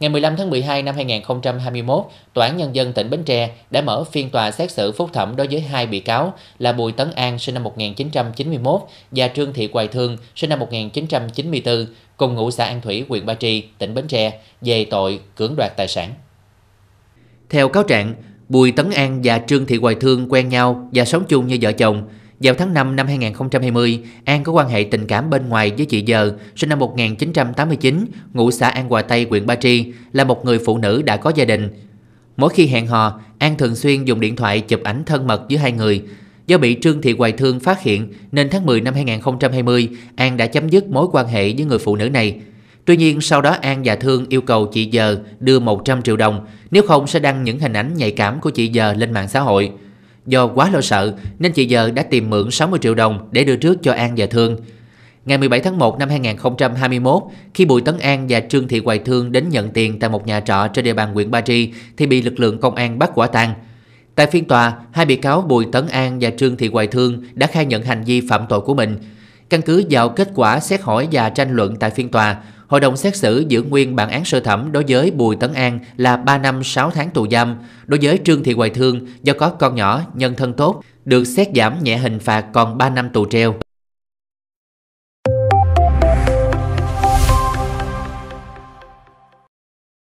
Ngày 15 tháng 12 năm 2021, Tòa án Nhân dân tỉnh Bến Tre đã mở phiên tòa xét xử phúc thẩm đối với hai bị cáo là Bùi Tấn An sinh năm 1991 và Trương Thị Hoài Thương sinh năm 1994 cùng ngụ xã An Thủy, huyện Ba Tri, tỉnh Bến Tre về tội cưỡng đoạt tài sản. Theo cáo trạng, Bùi Tấn An và Trương Thị Hoài Thương quen nhau và sống chung như vợ chồng – vào tháng 5 năm 2020, An có quan hệ tình cảm bên ngoài với chị Giờ, sinh năm 1989, ngụ xã An Hòa Tây, huyện Ba Tri, là một người phụ nữ đã có gia đình. Mỗi khi hẹn hò, An thường xuyên dùng điện thoại chụp ảnh thân mật giữa hai người. Do bị Trương Thị Hoài Thương phát hiện nên tháng 10 năm 2020, An đã chấm dứt mối quan hệ với người phụ nữ này. Tuy nhiên, sau đó An và Thương yêu cầu chị Giờ đưa 100 triệu đồng, nếu không sẽ đăng những hình ảnh nhạy cảm của chị Giờ lên mạng xã hội – Do quá lo sợ nên chị vợ đã tìm mượn 60 triệu đồng để đưa trước cho An và Thương. Ngày 17 tháng 1 năm 2021, khi Bùi Tấn An và Trương Thị Hoài Thương đến nhận tiền tại một nhà trọ trên địa bàn huyện Ba Tri thì bị lực lượng công an bắt quả tang. Tại phiên tòa, hai bị cáo Bùi Tấn An và Trương Thị Hoài Thương đã khai nhận hành vi phạm tội của mình. Căn cứ vào kết quả xét hỏi và tranh luận tại phiên tòa, Hội đồng xét xử giữ nguyên bản án sơ thẩm đối với Bùi Tấn An là 3 năm 6 tháng tù giam, đối với Trương Thị Hoài Thương do có con nhỏ, nhân thân tốt, được xét giảm nhẹ hình phạt còn 3 năm tù treo.